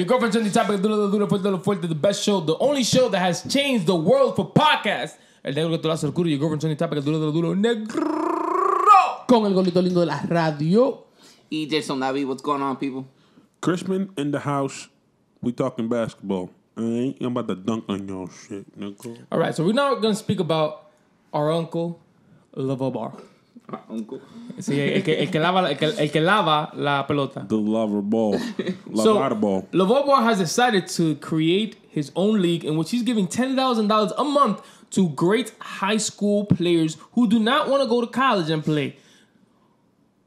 Your girlfriend's on the topic. Fuerte, the best show, the only show that has changed the world for podcasts. El negro que te lo hace el culo. Your girlfriend's on the topic. Duro, duro, duro, negro. Con el golito lindo de la radio. EJ Sonavi, what's going on, people? Chrisman in the house. We talking basketball. I ain't about to dunk on y'all shit, nigga. All right, so we're now going to speak about our uncle, LeVar Ball. Sí, el que, el que lava, el que, el que lava la pelota. The lover ball. so, Lover ball has decided to create his own league in which he's giving $10,000 a month to great high school players who do not want to go to college and play.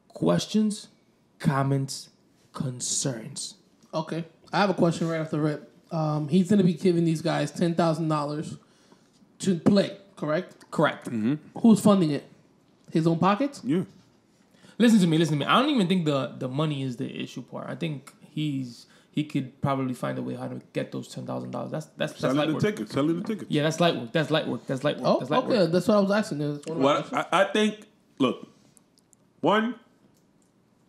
Questions, comments, concerns. Okay. I have a question right off the rip. Um, he's going to be giving these guys $10,000 to play, correct? Correct. Mm-hmm. Who's funding it? his own pockets. Yeah. Listen to me. Listen to me. I don't even think the the money is the issue part. I think he's he could probably find a way how to get those ten thousand dollars. That's that's selling that's light the work. ticket. Selling the ticket. Yeah, that's light work. That's light work. That's light work. Oh, that's light okay. Work. That's what I was asking. That's well, I, I think. Look, one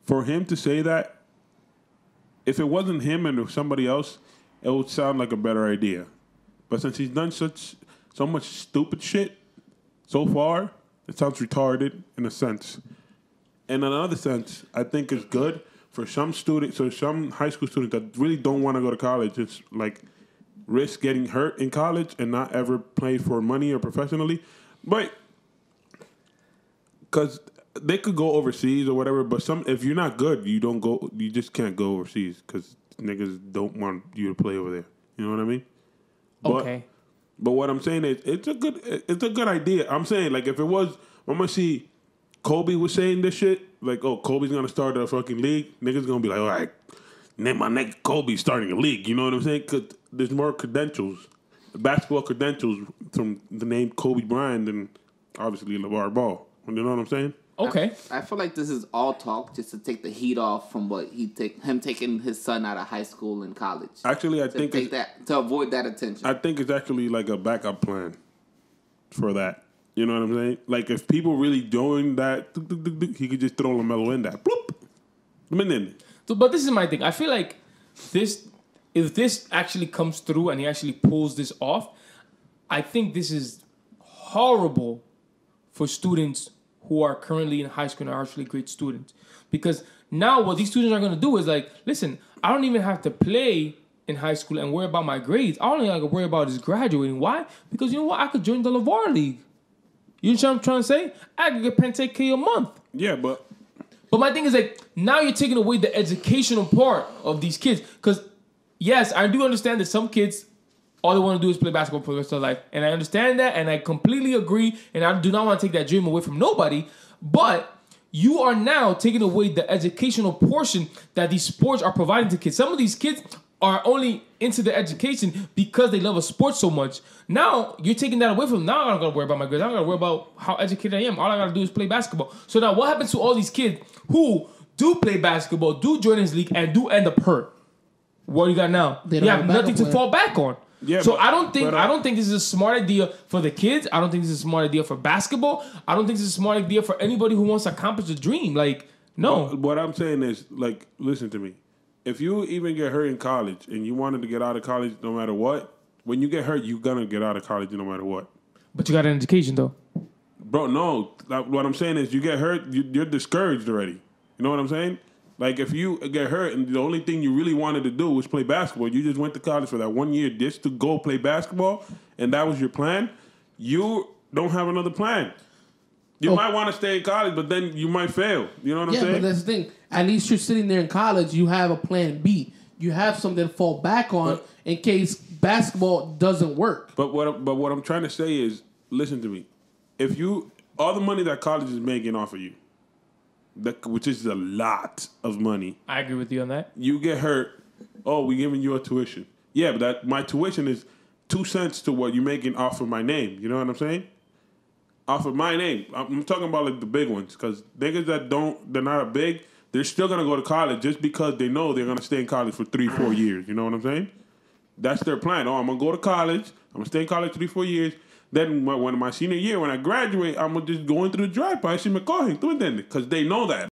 for him to say that, if it wasn't him and somebody else, it would sound like a better idea. But since he's done such so much stupid shit so far, it sounds retarded in a sense. And in another sense, I think it's good for some students, so some high school students that really don't want to go to college, it's like risk getting hurt in college and not ever play for money or professionally. But because they could go overseas or whatever, but some if you're not good, you don't go. You just can't go overseas because niggas don't want you to play over there. You know what I mean? But, okay. But what I'm saying is, it's a good, it's a good idea. I'm saying like if it was, I'm gonna see. Kobe was saying this shit, like, oh, Kobe's gonna start a fucking league. Niggas gonna be like, all right, name my next Kobe starting a league. You know what I'm saying? Cause there's more credentials, basketball credentials from the name Kobe Bryant than obviously LeVar Ball. You know what I'm saying? Okay. I, I, feel like this is all talk just to take the heat off from what he take him taking his son out of high school and college. Actually, I think take that to avoid that attention. I think it's actually like a backup plan for that. You know what I'm saying? Like if people really doing that, he could just throw Lamelo in that. Bloop. So, but this is my thing. I feel like this, if this actually comes through and he actually pulls this off, I think this is horrible for students who are currently in high school and are actually great students. Because now what these students are going to do is like, listen, I don't even have to play in high school and worry about my grades. All I gotta worry about is graduating. Why? Because you know what? I could join the LeVar League. You know what I'm trying to say? I could get 10K a month. Yeah, but. But my thing is like, now you're taking away the educational part of these kids. Because, yes, I do understand that some kids all they want to do is play basketball for the rest of their life. And I understand that, and I completely agree. And I do not want to take that dream away from nobody. But you are now taking away the educational portion that these sports are providing to kids. Some of these kids are only into the education because they love a sport so much. Now you're taking that away from them. Now I'm not gonna worry about my grades. I'm not gonna worry about how educated I am. All I gotta do is play basketball. So now what happens to all these kids who do play basketball, do join this league, and do end up hurt? What do you got now? They you have nothing to fall back on. Yeah, so but, I don't think but, uh, I don't think this is a smart idea for the kids. I don't think this is a smart idea for basketball. I don't think this is a smart idea for anybody who wants to accomplish a dream. Like no. What I'm saying is like listen to me. If you even get hurt in college and you wanted to get out of college no matter what, when you get hurt, you're gonna get out of college no matter what. But you got an education though. Bro, no. Like, what I'm saying is, you get hurt, you, are discouraged already. You know what I'm saying? Like if you get hurt and the only thing you really wanted to do was play basketball, you just went to college for that one year just to go play basketball, and that was your plan. You don't have another plan. You oh. might want to stay in college, but then you might fail. You know what yeah, I'm saying? Yeah, but that's the thing. At least you're sitting there in college. You have a plan B. You have something to fall back on but, in case basketball doesn't work. But what? But what I'm trying to say is, listen to me. If you all the money that college is making off of you, that, which is a lot of money. I agree with you on that. You get hurt. Oh, we're giving you a tuition. Yeah, but that my tuition is two cents to what you're making off of my name. You know what I'm saying? Off of my name. I'm talking about like the big ones because niggas that don't, they're not a big. They're still gonna go to college just because they know they're gonna stay in college for three, four years. You know what I'm saying? That's their plan. Oh, I'm gonna go to college. I'm gonna stay in college three, four years. Then when my senior year, when I graduate, I'm just going through the drive-by. I see McCaughey doing that because they know that.